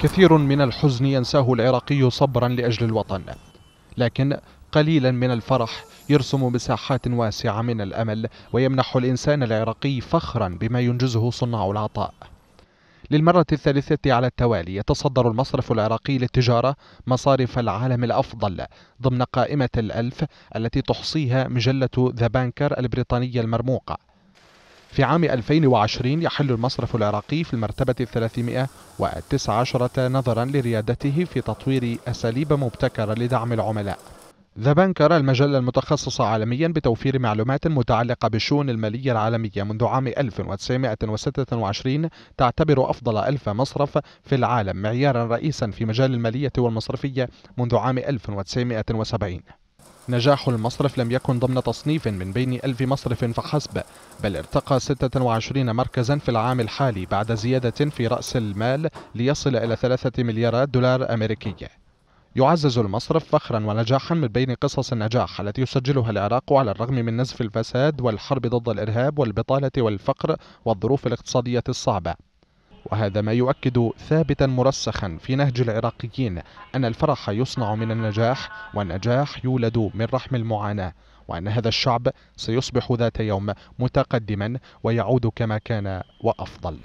كثير من الحزن ينساه العراقي صبرا لأجل الوطن لكن قليلا من الفرح يرسم مساحات واسعة من الأمل ويمنح الإنسان العراقي فخرا بما ينجزه صناع العطاء للمرة الثالثة على التوالي يتصدر المصرف العراقي للتجارة مصارف العالم الأفضل ضمن قائمة الألف التي تحصيها مجلة ذا بانكر البريطانية المرموقة في عام 2020 يحل المصرف العراقي في المرتبة 319 نظرا لريادته في تطوير أساليب مبتكرة لدعم العملاء ذا بانكر المجلة المتخصصة عالميا بتوفير معلومات متعلقة بالشؤون المالية العالمية منذ عام 1926 تعتبر أفضل ألف مصرف في العالم معيارا رئيسا في مجال المالية والمصرفية منذ عام 1970 نجاح المصرف لم يكن ضمن تصنيف من بين ألف مصرف فحسب بل ارتقى 26 مركزا في العام الحالي بعد زيادة في رأس المال ليصل إلى 3 مليارات دولار أمريكية يعزز المصرف فخرا ونجاحا من بين قصص النجاح التي يسجلها العراق على الرغم من نزف الفساد والحرب ضد الإرهاب والبطالة والفقر والظروف الاقتصادية الصعبة وهذا ما يؤكد ثابتا مرسخا في نهج العراقيين أن الفرح يصنع من النجاح والنجاح يولد من رحم المعاناة وأن هذا الشعب سيصبح ذات يوم متقدما ويعود كما كان وأفضل